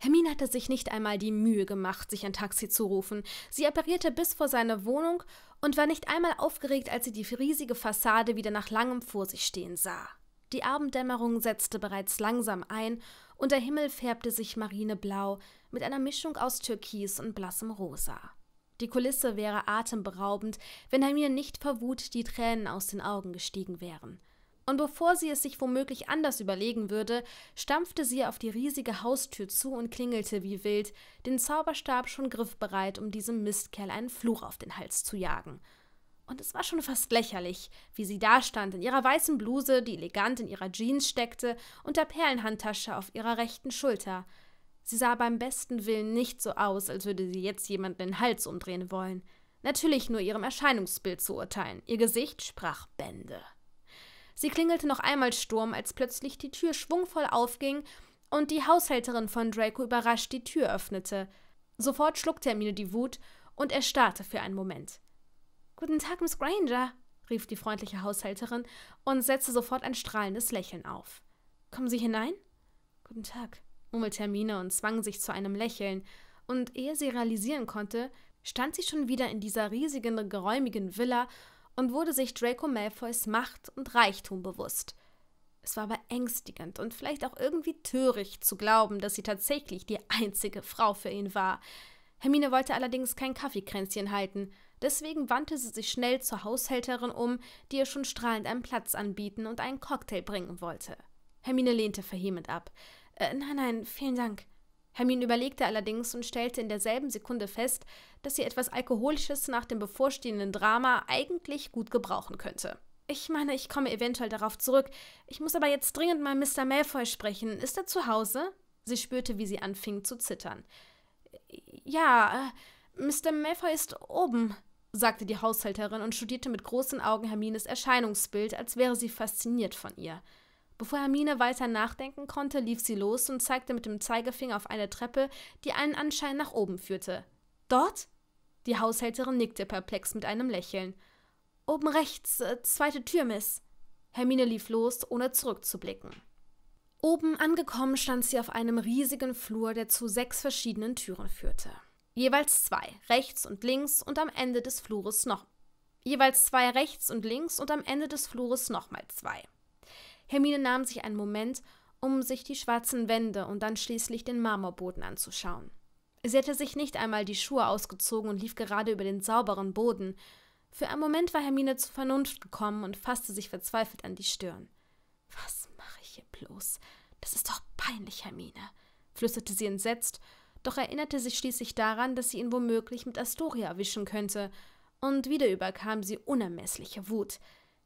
Hermine hatte sich nicht einmal die Mühe gemacht, sich ein Taxi zu rufen. Sie apparierte bis vor seine Wohnung und war nicht einmal aufgeregt, als sie die riesige Fassade wieder nach langem vor sich stehen sah. Die Abenddämmerung setzte bereits langsam ein und der Himmel färbte sich marineblau mit einer Mischung aus Türkis und blassem Rosa. Die Kulisse wäre atemberaubend, wenn Hermine nicht vor Wut die Tränen aus den Augen gestiegen wären. Und bevor sie es sich womöglich anders überlegen würde, stampfte sie auf die riesige Haustür zu und klingelte wie wild, den Zauberstab schon griffbereit, um diesem Mistkerl einen Fluch auf den Hals zu jagen. Und es war schon fast lächerlich, wie sie dastand in ihrer weißen Bluse, die elegant in ihrer Jeans steckte, und der Perlenhandtasche auf ihrer rechten Schulter. Sie sah beim besten Willen nicht so aus, als würde sie jetzt jemanden den Hals umdrehen wollen. Natürlich nur ihrem Erscheinungsbild zu urteilen. Ihr Gesicht sprach Bände. Sie klingelte noch einmal Sturm, als plötzlich die Tür schwungvoll aufging und die Haushälterin von Draco überrascht die Tür öffnete. Sofort schluckte Hermine die Wut und erstarrte für einen Moment. Guten Tag, Miss Granger, rief die freundliche Haushälterin und setzte sofort ein strahlendes Lächeln auf. Kommen Sie hinein? Guten Tag, murmelte Hermine und zwang sich zu einem Lächeln, und ehe sie realisieren konnte, stand sie schon wieder in dieser riesigen, geräumigen Villa und wurde sich Draco Malfoys Macht und Reichtum bewusst. Es war aber ängstigend und vielleicht auch irgendwie töricht zu glauben, dass sie tatsächlich die einzige Frau für ihn war. Hermine wollte allerdings kein Kaffeekränzchen halten, deswegen wandte sie sich schnell zur Haushälterin um, die ihr schon strahlend einen Platz anbieten und einen Cocktail bringen wollte. Hermine lehnte verhehmend ab. Äh, nein, nein, vielen Dank. Hermine überlegte allerdings und stellte in derselben Sekunde fest, dass sie etwas Alkoholisches nach dem bevorstehenden Drama eigentlich gut gebrauchen könnte. Ich meine, ich komme eventuell darauf zurück. Ich muss aber jetzt dringend mal Mr. Malfoy sprechen. Ist er zu Hause? Sie spürte, wie sie anfing zu zittern. Ja, äh, Mr. Malfoy ist oben, sagte die Haushälterin und studierte mit großen Augen Hermines Erscheinungsbild, als wäre sie fasziniert von ihr. Bevor Hermine weiter nachdenken konnte, lief sie los und zeigte mit dem Zeigefinger auf eine Treppe, die einen Anschein nach oben führte. Dort? Die Haushälterin nickte perplex mit einem Lächeln. Oben rechts, äh, zweite Tür, Miss. Hermine lief los, ohne zurückzublicken. Oben angekommen stand sie auf einem riesigen Flur, der zu sechs verschiedenen Türen führte. Jeweils zwei, rechts und links und am Ende des Flures noch. Jeweils zwei rechts und links und am Ende des Flures nochmal zwei. Hermine nahm sich einen Moment, um sich die schwarzen Wände und dann schließlich den Marmorboden anzuschauen. Sie hatte sich nicht einmal die Schuhe ausgezogen und lief gerade über den sauberen Boden. Für einen Moment war Hermine zur Vernunft gekommen und fasste sich verzweifelt an die Stirn. Was mache ich hier bloß? Das ist doch peinlich, Hermine, flüsterte sie entsetzt, doch erinnerte sich schließlich daran, dass sie ihn womöglich mit Astoria erwischen könnte, und wieder überkam sie unermessliche Wut.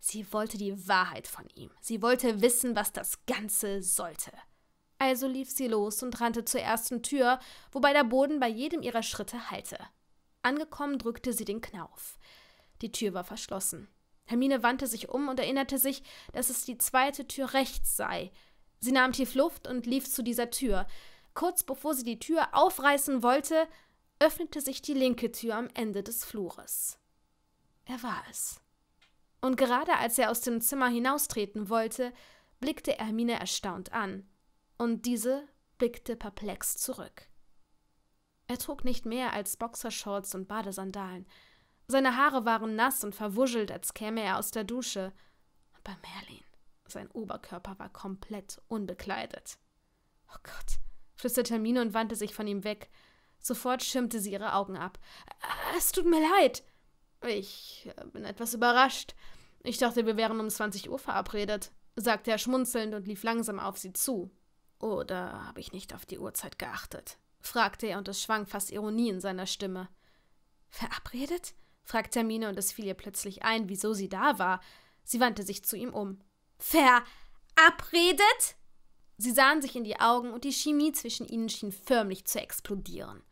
Sie wollte die Wahrheit von ihm. Sie wollte wissen, was das Ganze sollte. Also lief sie los und rannte zur ersten Tür, wobei der Boden bei jedem ihrer Schritte hallte. Angekommen drückte sie den Knauf. Die Tür war verschlossen. Hermine wandte sich um und erinnerte sich, dass es die zweite Tür rechts sei. Sie nahm tief Luft und lief zu dieser Tür. Kurz bevor sie die Tür aufreißen wollte, öffnete sich die linke Tür am Ende des Flures. Er war es. Und gerade als er aus dem Zimmer hinaustreten wollte, blickte Hermine erstaunt an, und diese blickte perplex zurück. Er trug nicht mehr als Boxershorts und Badesandalen. Seine Haare waren nass und verwuschelt, als käme er aus der Dusche. Aber Merlin, sein Oberkörper war komplett unbekleidet. Oh Gott, flüsterte Hermine und wandte sich von ihm weg. Sofort schirmte sie ihre Augen ab. Äh, es tut mir leid, ich äh, bin etwas überrascht. Ich dachte, wir wären um 20 Uhr verabredet, sagte er schmunzelnd und lief langsam auf sie zu. Oder habe ich nicht auf die Uhrzeit geachtet? fragte er und es schwang fast Ironie in seiner Stimme. Verabredet? fragte Hermine und es fiel ihr plötzlich ein, wieso sie da war. Sie wandte sich zu ihm um. Verabredet? Sie sahen sich in die Augen und die Chemie zwischen ihnen schien förmlich zu explodieren.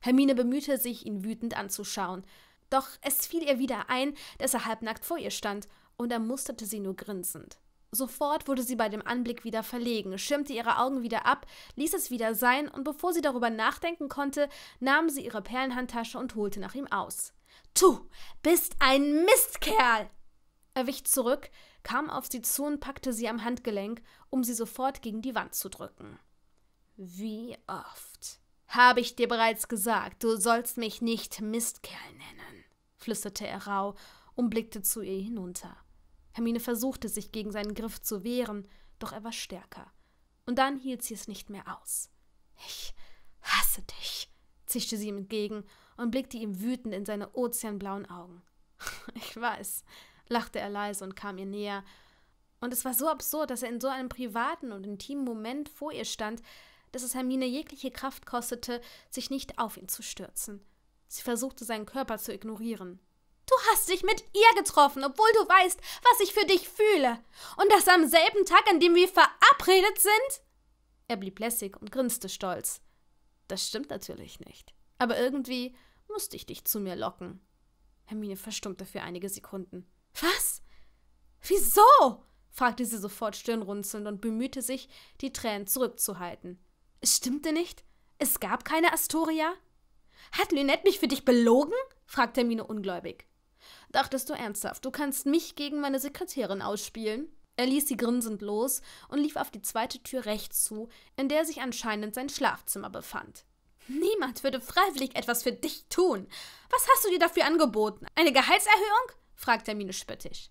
Hermine bemühte sich, ihn wütend anzuschauen, doch es fiel ihr wieder ein, dass er halbnackt vor ihr stand, und er musterte sie nur grinsend. Sofort wurde sie bei dem Anblick wieder verlegen, schirmte ihre Augen wieder ab, ließ es wieder sein, und bevor sie darüber nachdenken konnte, nahm sie ihre Perlenhandtasche und holte nach ihm aus. Du bist ein Mistkerl! Er wich zurück, kam auf sie zu und packte sie am Handgelenk, um sie sofort gegen die Wand zu drücken. Wie oft. Habe ich dir bereits gesagt, du sollst mich nicht Mistkerl nennen, flüsterte er rau und blickte zu ihr hinunter. Hermine versuchte, sich gegen seinen Griff zu wehren, doch er war stärker. Und dann hielt sie es nicht mehr aus. Ich hasse dich, zischte sie ihm entgegen und blickte ihm wütend in seine ozeanblauen Augen. Ich weiß, lachte er leise und kam ihr näher. Und es war so absurd, dass er in so einem privaten und intimen Moment vor ihr stand, dass es Hermine jegliche Kraft kostete, sich nicht auf ihn zu stürzen. Sie versuchte seinen Körper zu ignorieren. Du hast dich mit ihr getroffen, obwohl du weißt, was ich für dich fühle. Und das am selben Tag, an dem wir verabredet sind? Er blieb lässig und grinste stolz. Das stimmt natürlich nicht. Aber irgendwie musste ich dich zu mir locken. Hermine verstummte für einige Sekunden. Was? Wieso? fragte sie sofort stirnrunzelnd und bemühte sich, die Tränen zurückzuhalten. Es stimmte nicht. Es gab keine Astoria. Hat Lynette mich für dich belogen? fragte Mine ungläubig. Dachtest du ernsthaft, du kannst mich gegen meine Sekretärin ausspielen? Er ließ sie grinsend los und lief auf die zweite Tür rechts zu, in der sich anscheinend sein Schlafzimmer befand. Niemand würde freiwillig etwas für dich tun. Was hast du dir dafür angeboten? Eine Gehaltserhöhung? fragte Mine spöttisch.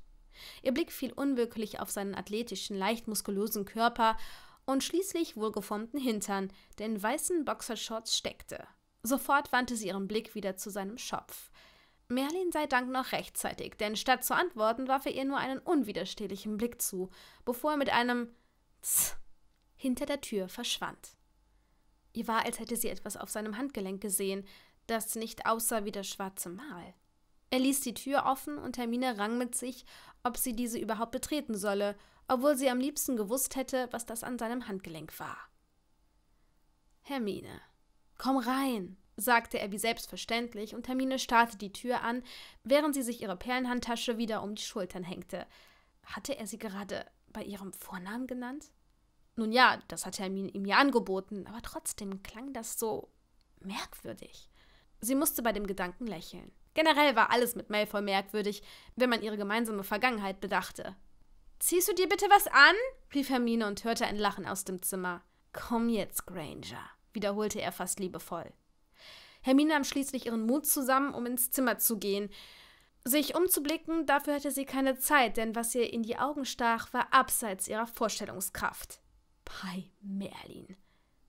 Ihr Blick fiel unwillkürlich auf seinen athletischen, leicht muskulösen Körper und schließlich wohlgeformten Hintern, der in weißen Boxershorts steckte. Sofort wandte sie ihren Blick wieder zu seinem Schopf. Merlin sei Dank noch rechtzeitig, denn statt zu antworten, warf er ihr nur einen unwiderstehlichen Blick zu, bevor er mit einem Tss hinter der Tür verschwand. Ihr war, als hätte sie etwas auf seinem Handgelenk gesehen, das nicht aussah wie das schwarze Mal. Er ließ die Tür offen und Hermine rang mit sich, ob sie diese überhaupt betreten solle, obwohl sie am liebsten gewusst hätte, was das an seinem Handgelenk war. Hermine, komm rein, sagte er wie selbstverständlich, und Hermine starrte die Tür an, während sie sich ihre Perlenhandtasche wieder um die Schultern hängte. Hatte er sie gerade bei ihrem Vornamen genannt? Nun ja, das hatte Hermine ihm ja angeboten, aber trotzdem klang das so merkwürdig. Sie musste bei dem Gedanken lächeln. Generell war alles mit Malfoy merkwürdig, wenn man ihre gemeinsame Vergangenheit bedachte. Ziehst du dir bitte was an? rief Hermine und hörte ein Lachen aus dem Zimmer. Komm jetzt, Granger, wiederholte er fast liebevoll. Hermine nahm schließlich ihren Mut zusammen, um ins Zimmer zu gehen. Sich umzublicken, dafür hatte sie keine Zeit, denn was ihr in die Augen stach, war abseits ihrer Vorstellungskraft. Bei Merlin.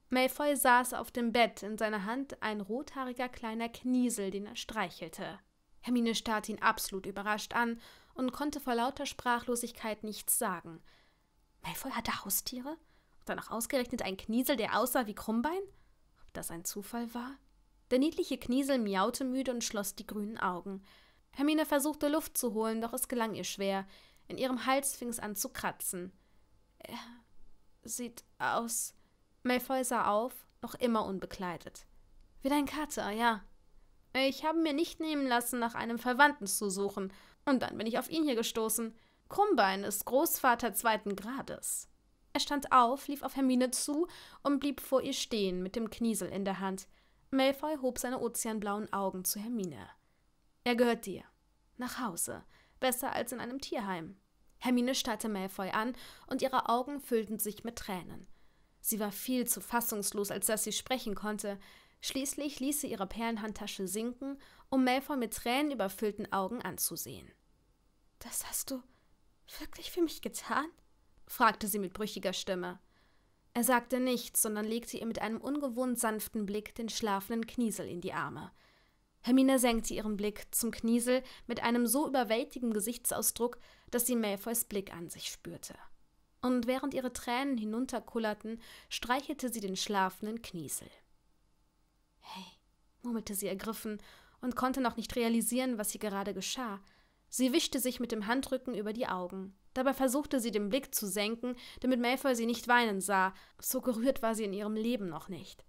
Malfoy saß auf dem Bett, in seiner Hand ein rothaariger kleiner Kniesel, den er streichelte. Hermine starrte ihn absolut überrascht an und konnte vor lauter Sprachlosigkeit nichts sagen. Malfoy hatte Haustiere? Und dann auch ausgerechnet ein Kniesel, der aussah wie Krummbein? Ob das ein Zufall war? Der niedliche Kniesel miaute müde und schloss die grünen Augen. Hermine versuchte Luft zu holen, doch es gelang ihr schwer. In ihrem Hals fing es an zu kratzen. Er sieht aus. Malfoy sah auf, noch immer unbekleidet. Wie dein Kater, ja. Ich habe mir nicht nehmen lassen, nach einem Verwandten zu suchen, und dann bin ich auf ihn hier gestoßen. Krummbein ist Großvater zweiten Grades. Er stand auf, lief auf Hermine zu und blieb vor ihr stehen mit dem Kniesel in der Hand. Malfoy hob seine ozeanblauen Augen zu Hermine. Er gehört dir. Nach Hause. Besser als in einem Tierheim. Hermine starrte Malfoy an und ihre Augen füllten sich mit Tränen. Sie war viel zu fassungslos, als dass sie sprechen konnte. Schließlich ließ sie ihre Perlenhandtasche sinken, um Malfoy mit tränenüberfüllten Augen anzusehen. Das hast du wirklich für mich getan? fragte sie mit brüchiger Stimme. Er sagte nichts, sondern legte ihr mit einem ungewohnt sanften Blick den schlafenden Kniesel in die Arme. Hermine senkte ihren Blick zum Kniesel mit einem so überwältigenden Gesichtsausdruck, dass sie Malfoys Blick an sich spürte. Und während ihre Tränen hinunterkullerten, streichelte sie den schlafenden Kniesel. Hey, murmelte sie ergriffen und konnte noch nicht realisieren, was hier gerade geschah. Sie wischte sich mit dem Handrücken über die Augen. Dabei versuchte sie den Blick zu senken, damit Malfoy sie nicht weinen sah. So gerührt war sie in ihrem Leben noch nicht.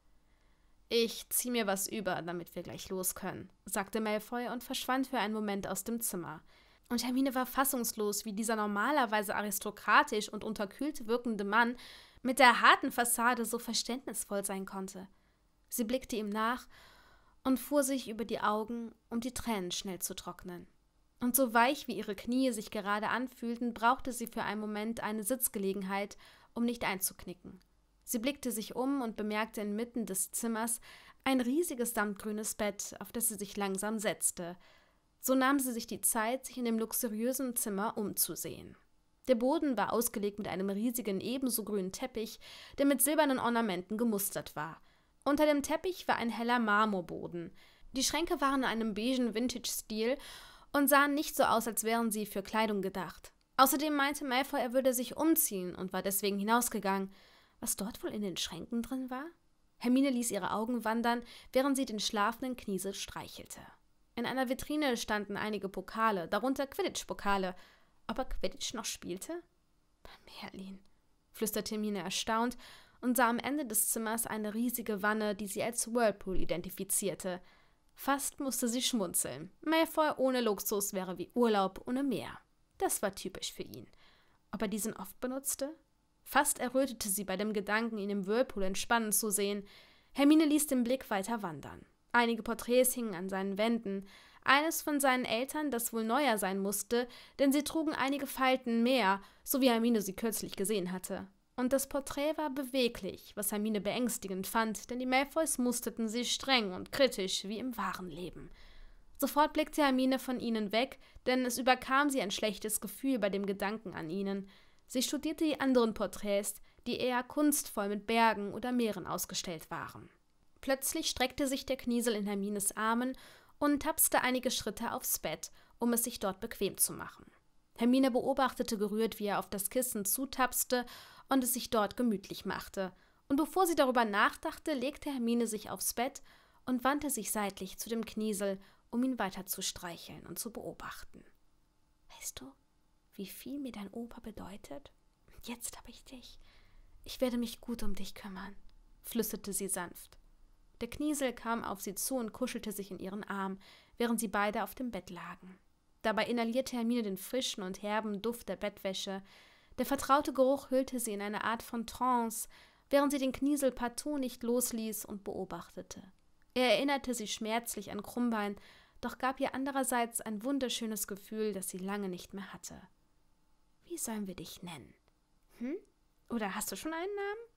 Ich zieh mir was über, damit wir gleich los können, sagte Malfoy und verschwand für einen Moment aus dem Zimmer. Und Hermine war fassungslos, wie dieser normalerweise aristokratisch und unterkühlt wirkende Mann mit der harten Fassade so verständnisvoll sein konnte. Sie blickte ihm nach und fuhr sich über die Augen, um die Tränen schnell zu trocknen. Und so weich wie ihre Knie sich gerade anfühlten, brauchte sie für einen Moment eine Sitzgelegenheit, um nicht einzuknicken. Sie blickte sich um und bemerkte inmitten des Zimmers ein riesiges samtgrünes Bett, auf das sie sich langsam setzte. So nahm sie sich die Zeit, sich in dem luxuriösen Zimmer umzusehen. Der Boden war ausgelegt mit einem riesigen, ebenso grünen Teppich, der mit silbernen Ornamenten gemustert war. Unter dem Teppich war ein heller Marmorboden. Die Schränke waren in einem beigen Vintage-Stil und sahen nicht so aus, als wären sie für Kleidung gedacht. Außerdem meinte Malfoy, er würde sich umziehen und war deswegen hinausgegangen. Was dort wohl in den Schränken drin war? Hermine ließ ihre Augen wandern, während sie den schlafenden Kniesel streichelte. In einer Vitrine standen einige Pokale, darunter Quidditch-Pokale. Ob er Quidditch noch spielte? Bei Merlin, flüsterte Hermine erstaunt und sah am Ende des Zimmers eine riesige Wanne, die sie als Whirlpool identifizierte – Fast musste sie schmunzeln. Malfoy ohne Luxus wäre wie Urlaub ohne Meer. Das war typisch für ihn. Ob er diesen oft benutzte? Fast errötete sie bei dem Gedanken, ihn im Whirlpool entspannen zu sehen. Hermine ließ den Blick weiter wandern. Einige Porträts hingen an seinen Wänden. Eines von seinen Eltern, das wohl neuer sein musste, denn sie trugen einige Falten mehr, so wie Hermine sie kürzlich gesehen hatte. Und das Porträt war beweglich, was Hermine beängstigend fand, denn die Malfoys musterten sie streng und kritisch, wie im wahren Leben. Sofort blickte Hermine von ihnen weg, denn es überkam sie ein schlechtes Gefühl bei dem Gedanken an ihnen. Sie studierte die anderen Porträts, die eher kunstvoll mit Bergen oder Meeren ausgestellt waren. Plötzlich streckte sich der Kniesel in Hermines Armen und tapste einige Schritte aufs Bett, um es sich dort bequem zu machen. Hermine beobachtete gerührt, wie er auf das Kissen zutapste und es sich dort gemütlich machte. Und bevor sie darüber nachdachte, legte Hermine sich aufs Bett und wandte sich seitlich zu dem Kniesel, um ihn weiter zu streicheln und zu beobachten. Weißt du, wie viel mir dein Opa bedeutet? Jetzt habe ich dich. Ich werde mich gut um dich kümmern, flüsterte sie sanft. Der Kniesel kam auf sie zu und kuschelte sich in ihren Arm, während sie beide auf dem Bett lagen. Dabei inhalierte Hermine den frischen und herben Duft der Bettwäsche. Der vertraute Geruch hüllte sie in eine Art von Trance, während sie den Kniesel partout nicht losließ und beobachtete. Er erinnerte sie schmerzlich an Krummbein, doch gab ihr andererseits ein wunderschönes Gefühl, das sie lange nicht mehr hatte. Wie sollen wir dich nennen? Hm? Oder hast du schon einen Namen?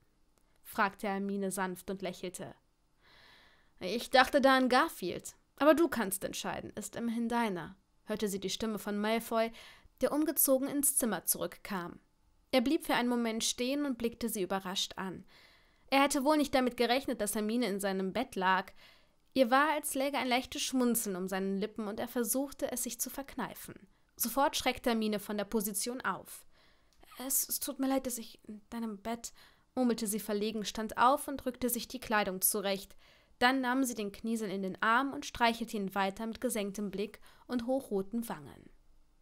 fragte Hermine sanft und lächelte. Ich dachte da an Garfield, aber du kannst entscheiden, ist immerhin deiner hörte sie die Stimme von Malfoy, der umgezogen ins Zimmer zurückkam. Er blieb für einen Moment stehen und blickte sie überrascht an. Er hätte wohl nicht damit gerechnet, dass Hermine in seinem Bett lag. Ihr war, als läge ein leichtes Schmunzeln um seinen Lippen und er versuchte, es sich zu verkneifen. Sofort schreckte Hermine von der Position auf. Es, es tut mir leid, dass ich in deinem Bett, murmelte sie verlegen, stand auf und rückte sich die Kleidung zurecht. Dann nahm sie den Kniesel in den Arm und streichelte ihn weiter mit gesenktem Blick und hochroten Wangen.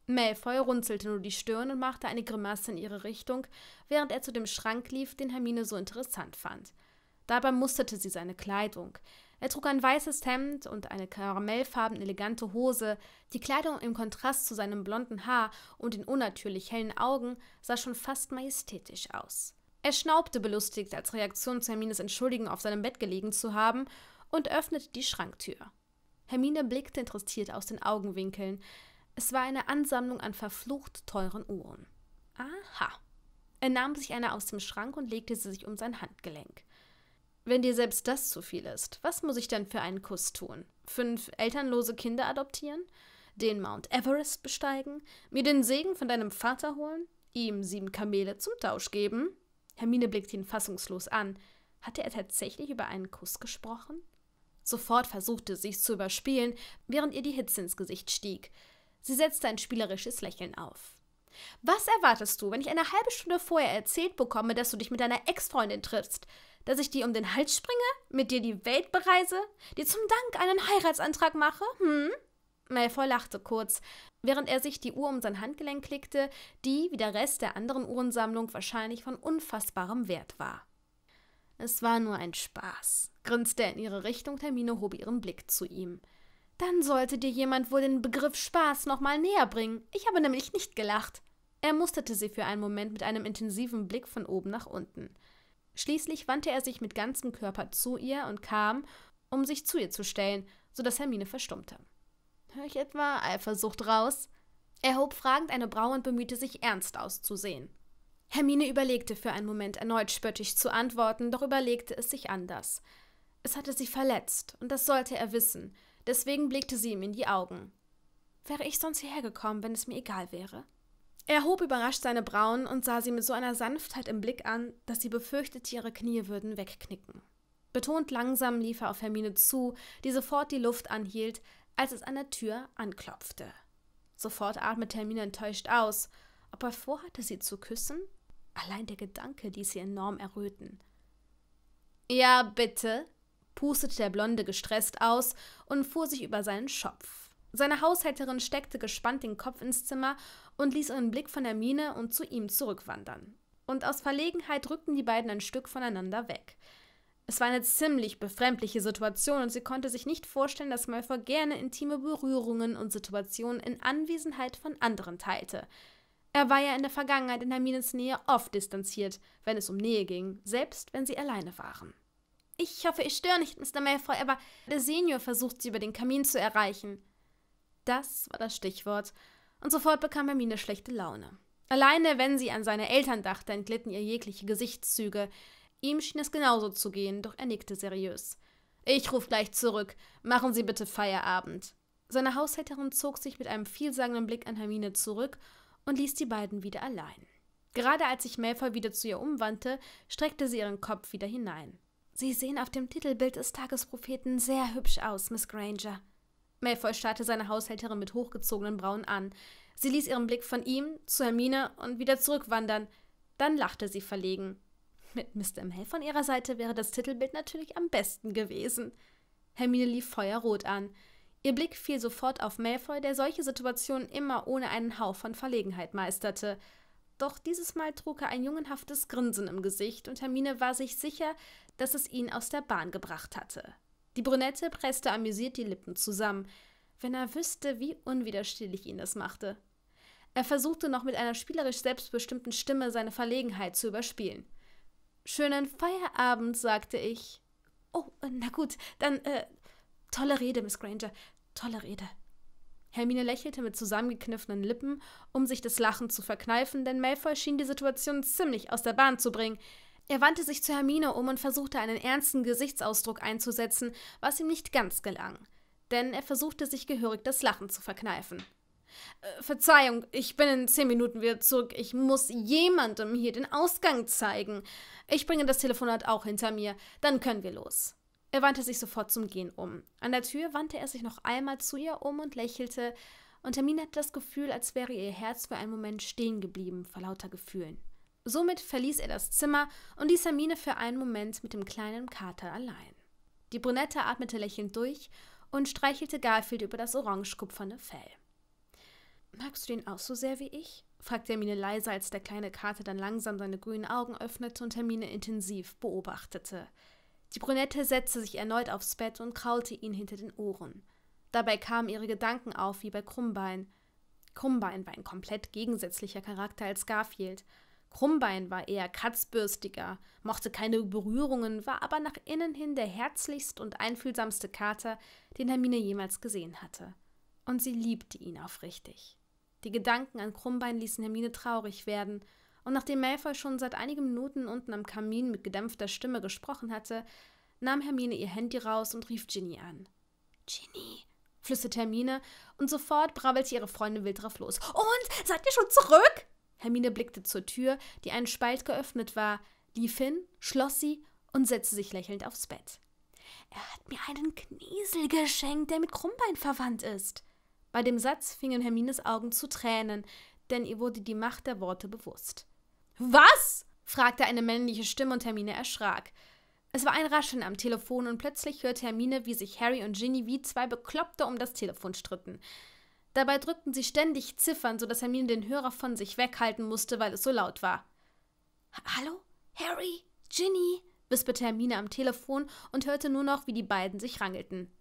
Malfoy runzelte nur die Stirn und machte eine Grimasse in ihre Richtung, während er zu dem Schrank lief, den Hermine so interessant fand. Dabei musterte sie seine Kleidung. Er trug ein weißes Hemd und eine karamellfarben elegante Hose. Die Kleidung im Kontrast zu seinem blonden Haar und den unnatürlich hellen Augen sah schon fast majestätisch aus. Er schnaubte belustigt als Reaktion zu Hermines Entschuldigen auf seinem Bett gelegen zu haben und öffnete die Schranktür. Hermine blickte interessiert aus den Augenwinkeln. Es war eine Ansammlung an verflucht teuren Uhren. Aha. Er nahm sich eine aus dem Schrank und legte sie sich um sein Handgelenk. Wenn dir selbst das zu viel ist, was muss ich denn für einen Kuss tun? Fünf elternlose Kinder adoptieren? Den Mount Everest besteigen? Mir den Segen von deinem Vater holen? Ihm sieben Kamele zum Tausch geben? Hermine blickte ihn fassungslos an. Hatte er tatsächlich über einen Kuss gesprochen? Sofort versuchte sie es zu überspielen, während ihr die Hitze ins Gesicht stieg. Sie setzte ein spielerisches Lächeln auf. Was erwartest du, wenn ich eine halbe Stunde vorher erzählt bekomme, dass du dich mit deiner Ex-Freundin triffst? Dass ich dir um den Hals springe, mit dir die Welt bereise, dir zum Dank einen Heiratsantrag mache? Hm? Malfoy lachte kurz, während er sich die Uhr um sein Handgelenk klickte, die, wie der Rest der anderen Uhrensammlung, wahrscheinlich von unfassbarem Wert war. Es war nur ein Spaß, grinste er in ihre Richtung, Termine hob ihren Blick zu ihm. Dann sollte dir jemand wohl den Begriff Spaß nochmal näher bringen. Ich habe nämlich nicht gelacht. Er musterte sie für einen Moment mit einem intensiven Blick von oben nach unten. Schließlich wandte er sich mit ganzem Körper zu ihr und kam, um sich zu ihr zu stellen, sodass Hermine verstummte. Hör ich etwa Eifersucht raus? Er hob fragend eine Brau und bemühte sich ernst auszusehen. Hermine überlegte für einen Moment erneut spöttisch zu antworten, doch überlegte es sich anders. Es hatte sie verletzt, und das sollte er wissen, deswegen blickte sie ihm in die Augen. Wäre ich sonst hierher gekommen, wenn es mir egal wäre? Er hob überrascht seine Brauen und sah sie mit so einer Sanftheit im Blick an, dass sie befürchtete, ihre Knie würden wegknicken. Betont langsam lief er auf Hermine zu, die sofort die Luft anhielt, als es an der Tür anklopfte. Sofort atmete Hermine enttäuscht aus, Ob er vorhatte sie zu küssen? Allein der Gedanke ließ sie enorm erröten. Ja, bitte, pustete der Blonde gestresst aus und fuhr sich über seinen Schopf. Seine Haushälterin steckte gespannt den Kopf ins Zimmer und ließ ihren Blick von Hermine und zu ihm zurückwandern. Und aus Verlegenheit rückten die beiden ein Stück voneinander weg. Es war eine ziemlich befremdliche Situation und sie konnte sich nicht vorstellen, dass Malfoy gerne intime Berührungen und Situationen in Anwesenheit von anderen teilte. Er war ja in der Vergangenheit in Hermines Nähe oft distanziert, wenn es um Nähe ging, selbst wenn sie alleine waren. Ich hoffe, ich störe nicht, Mr. Malfoy, aber der Senior versucht, sie über den Kamin zu erreichen. Das war das Stichwort, und sofort bekam Hermine schlechte Laune. Alleine, wenn sie an seine Eltern dachte, entglitten ihr jegliche Gesichtszüge. Ihm schien es genauso zu gehen, doch er nickte seriös. Ich ruf gleich zurück. Machen Sie bitte Feierabend. Seine Haushälterin zog sich mit einem vielsagenden Blick an Hermine zurück und ließ die beiden wieder allein. Gerade als sich Malfoy wieder zu ihr umwandte, streckte sie ihren Kopf wieder hinein. Sie sehen auf dem Titelbild des Tagespropheten sehr hübsch aus, Miss Granger. Malfoy starrte seine Haushälterin mit hochgezogenen Brauen an. Sie ließ ihren Blick von ihm zu Hermine und wieder zurückwandern. Dann lachte sie verlegen. Mit Mr. Mel von ihrer Seite wäre das Titelbild natürlich am besten gewesen. Hermine lief feuerrot an. Ihr Blick fiel sofort auf Malfoy, der solche Situationen immer ohne einen Hauch von Verlegenheit meisterte. Doch dieses Mal trug er ein jungenhaftes Grinsen im Gesicht und Hermine war sich sicher, dass es ihn aus der Bahn gebracht hatte. Die Brünette presste amüsiert die Lippen zusammen, wenn er wüsste, wie unwiderstehlich ihn das machte. Er versuchte noch mit einer spielerisch selbstbestimmten Stimme seine Verlegenheit zu überspielen. Schönen Feierabend, sagte ich. Oh, äh, na gut, dann, äh, tolle Rede, Miss Granger, tolle Rede. Hermine lächelte mit zusammengekniffenen Lippen, um sich das Lachen zu verkneifen, denn Malfoy schien die Situation ziemlich aus der Bahn zu bringen. Er wandte sich zu Hermine um und versuchte einen ernsten Gesichtsausdruck einzusetzen, was ihm nicht ganz gelang, denn er versuchte sich gehörig das Lachen zu verkneifen. Äh, Verzeihung, ich bin in zehn Minuten wieder zurück. Ich muss jemandem hier den Ausgang zeigen. Ich bringe das Telefonat auch hinter mir. Dann können wir los. Er wandte sich sofort zum Gehen um. An der Tür wandte er sich noch einmal zu ihr um und lächelte, und Hermine hatte das Gefühl, als wäre ihr Herz für einen Moment stehen geblieben vor lauter Gefühlen. Somit verließ er das Zimmer und ließ Hermine für einen Moment mit dem kleinen Kater allein. Die Brunette atmete lächelnd durch und streichelte Garfield über das orange-kupferne Fell. Magst du den auch so sehr wie ich? fragte Hermine leise, als der kleine Kater dann langsam seine grünen Augen öffnete und Hermine intensiv beobachtete. Die Brünette setzte sich erneut aufs Bett und kraulte ihn hinter den Ohren. Dabei kamen ihre Gedanken auf wie bei Krummbein. Krummbein war ein komplett gegensätzlicher Charakter als Garfield. Krummbein war eher katzbürstiger, mochte keine Berührungen, war aber nach innen hin der herzlichst und einfühlsamste Kater, den Hermine jemals gesehen hatte. Und sie liebte ihn aufrichtig. Die Gedanken an Krummbein ließen Hermine traurig werden, und nachdem Malfoy schon seit einigen Minuten unten am Kamin mit gedämpfter Stimme gesprochen hatte, nahm Hermine ihr Handy raus und rief Ginny an. Ginny, flüsterte Hermine, und sofort brabbelte ihre Freundin wild drauf los. Und? Seid ihr schon zurück? Hermine blickte zur Tür, die einen Spalt geöffnet war, lief hin, schloss sie und setzte sich lächelnd aufs Bett. Er hat mir einen Kniesel geschenkt, der mit Krummbein verwandt ist. Bei dem Satz fingen Hermines Augen zu Tränen, denn ihr wurde die Macht der Worte bewusst. Was? fragte eine männliche Stimme und Hermine erschrak. Es war ein Rascheln am Telefon und plötzlich hörte Hermine, wie sich Harry und Ginny wie zwei Bekloppte um das Telefon stritten. Dabei drückten sie ständig Ziffern, sodass Hermine den Hörer von sich weghalten musste, weil es so laut war. Hallo? Harry? Ginny? wisperte Hermine am Telefon und hörte nur noch, wie die beiden sich rangelten.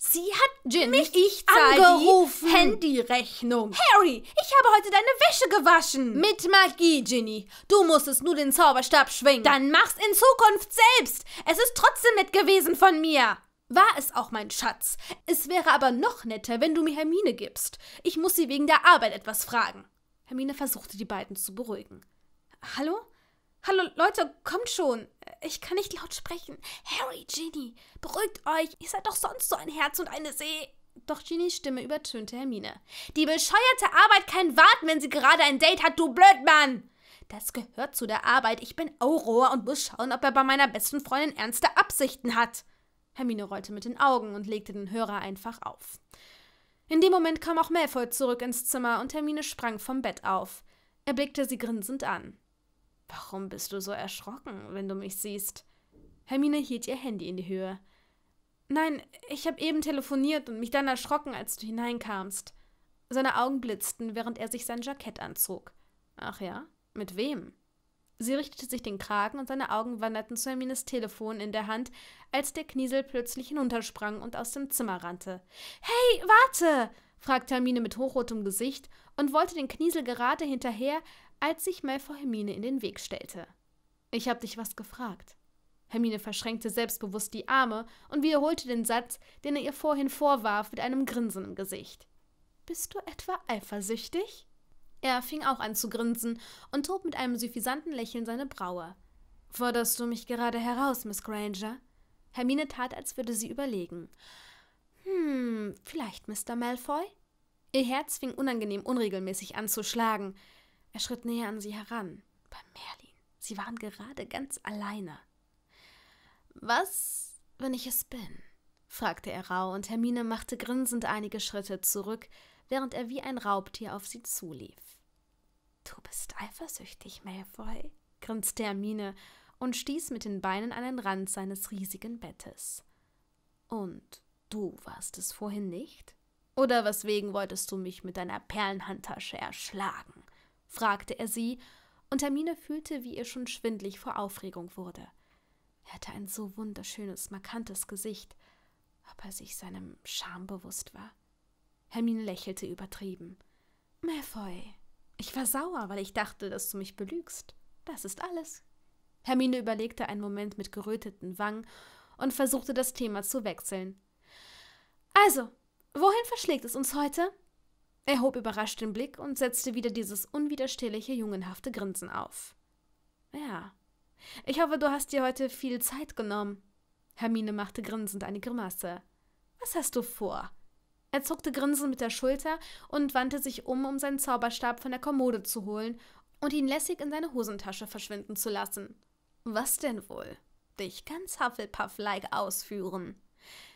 Sie hat Jin, mich ich angerufen. Handyrechnung. Harry, ich habe heute deine Wäsche gewaschen. Mit Magie, Ginny. Du musstest nur den Zauberstab schwingen. Dann mach's in Zukunft selbst. Es ist trotzdem nett gewesen von mir. War es auch mein Schatz. Es wäre aber noch netter, wenn du mir Hermine gibst. Ich muss sie wegen der Arbeit etwas fragen. Hermine versuchte, die beiden zu beruhigen. Hallo? Hallo Leute, kommt schon. Ich kann nicht laut sprechen. Harry, Ginny, beruhigt euch. Ihr seid doch sonst so ein Herz und eine See. Doch Ginnys Stimme übertönte Hermine. Die bescheuerte Arbeit kann warten, wenn sie gerade ein Date hat, du Blödmann! Das gehört zu der Arbeit. Ich bin Aurora und muss schauen, ob er bei meiner besten Freundin ernste Absichten hat. Hermine rollte mit den Augen und legte den Hörer einfach auf. In dem Moment kam auch Malfoy zurück ins Zimmer und Hermine sprang vom Bett auf. Er blickte sie grinsend an. Warum bist du so erschrocken, wenn du mich siehst? Hermine hielt ihr Handy in die Höhe. Nein, ich habe eben telefoniert und mich dann erschrocken, als du hineinkamst. Seine Augen blitzten, während er sich sein Jackett anzog. Ach ja, mit wem? Sie richtete sich den Kragen und seine Augen wanderten zu Hermines Telefon in der Hand, als der Kniesel plötzlich hinuntersprang und aus dem Zimmer rannte. Hey, warte! fragte Hermine mit hochrotem Gesicht und wollte den Kniesel gerade hinterher, als sich Malfoy Hermine in den Weg stellte. Ich hab dich was gefragt. Hermine verschränkte selbstbewusst die Arme und wiederholte den Satz, den er ihr vorhin vorwarf, mit einem Grinsen im Gesicht. Bist du etwa eifersüchtig? Er fing auch an zu grinsen und hob mit einem suffisanten Lächeln seine Braue. Forderst du mich gerade heraus, Miss Granger? Hermine tat, als würde sie überlegen. Hm, vielleicht Mr. Malfoy? Ihr Herz fing unangenehm unregelmäßig an zu schlagen. Er schritt näher an sie heran. Bei Merlin. Sie waren gerade ganz alleine. Was, wenn ich es bin? fragte er rau, und Hermine machte grinsend einige Schritte zurück, während er wie ein Raubtier auf sie zulief. Du bist eifersüchtig, Malfoy, grinste Hermine und stieß mit den Beinen an den Rand seines riesigen Bettes. Und du warst es vorhin nicht? Oder weswegen wolltest du mich mit deiner Perlenhandtasche erschlagen? fragte er sie, und Hermine fühlte, wie ihr schon schwindlig vor Aufregung wurde. Er hatte ein so wunderschönes, markantes Gesicht, ob er sich seinem Charme bewusst war. Hermine lächelte übertrieben. Malfoy, ich war sauer, weil ich dachte, dass du mich belügst. Das ist alles. Hermine überlegte einen Moment mit geröteten Wangen und versuchte das Thema zu wechseln. Also, wohin verschlägt es uns heute? Er hob überrascht den Blick und setzte wieder dieses unwiderstehliche, jungenhafte Grinsen auf. Ja. Ich hoffe, du hast dir heute viel Zeit genommen. Hermine machte grinsend eine Grimasse. Was hast du vor? Er zuckte grinsend mit der Schulter und wandte sich um, um seinen Zauberstab von der Kommode zu holen und ihn lässig in seine Hosentasche verschwinden zu lassen. Was denn wohl? Dich ganz Hufflepuff-like ausführen.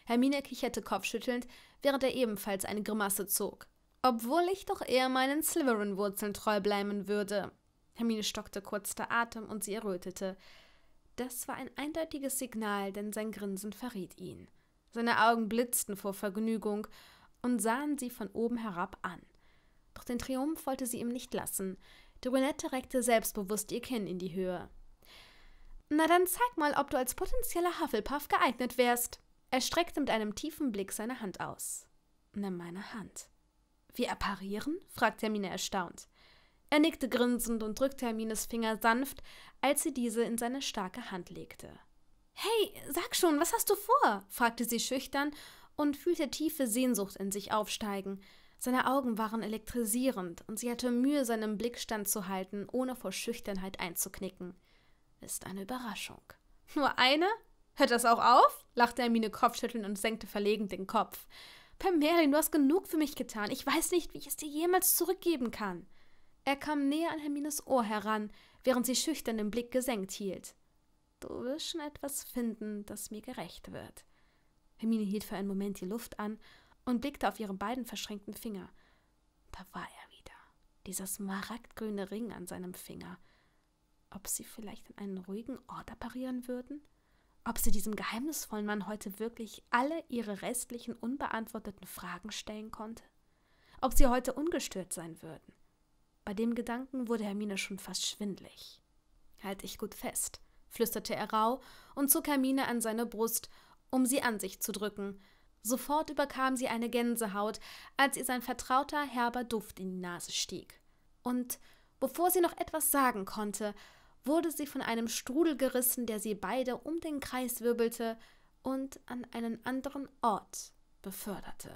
Hermine kicherte kopfschüttelnd, während er ebenfalls eine Grimasse zog. Obwohl ich doch eher meinen Slytherin-Wurzeln treu bleiben würde. Hermine stockte kurz der Atem und sie errötete. Das war ein eindeutiges Signal, denn sein Grinsen verriet ihn. Seine Augen blitzten vor Vergnügung und sahen sie von oben herab an. Doch den Triumph wollte sie ihm nicht lassen. Die Brünette reckte selbstbewusst ihr Kinn in die Höhe. Na dann zeig mal, ob du als potenzieller Hufflepuff geeignet wärst. Er streckte mit einem tiefen Blick seine Hand aus. Nimm meine Hand. Wir apparieren? fragte Hermine erstaunt. Er nickte grinsend und drückte Hermines Finger sanft, als sie diese in seine starke Hand legte. Hey, sag schon, was hast du vor? fragte sie schüchtern und fühlte tiefe Sehnsucht in sich aufsteigen. Seine Augen waren elektrisierend und sie hatte Mühe, seinem Blick standzuhalten, ohne vor Schüchternheit einzuknicken. Ist eine Überraschung. Nur eine? Hört das auch auf? lachte Hermine kopfschüttelnd und senkte verlegen den Kopf. Pam Merlin, du hast genug für mich getan. Ich weiß nicht, wie ich es dir jemals zurückgeben kann. Er kam näher an Hermines Ohr heran, während sie schüchtern den Blick gesenkt hielt. Du wirst schon etwas finden, das mir gerecht wird. Hermine hielt für einen Moment die Luft an und blickte auf ihre beiden verschränkten Finger. Da war er wieder, dieser smaragdgrüne Ring an seinem Finger. Ob sie vielleicht an einen ruhigen Ort apparieren würden? ob sie diesem geheimnisvollen Mann heute wirklich alle ihre restlichen unbeantworteten Fragen stellen konnte, ob sie heute ungestört sein würden. Bei dem Gedanken wurde Hermine schon fast schwindlig. Halt dich gut fest, flüsterte er rau und zog Hermine an seine Brust, um sie an sich zu drücken. Sofort überkam sie eine Gänsehaut, als ihr sein vertrauter, herber Duft in die Nase stieg. Und bevor sie noch etwas sagen konnte, wurde sie von einem Strudel gerissen, der sie beide um den Kreis wirbelte und an einen anderen Ort beförderte.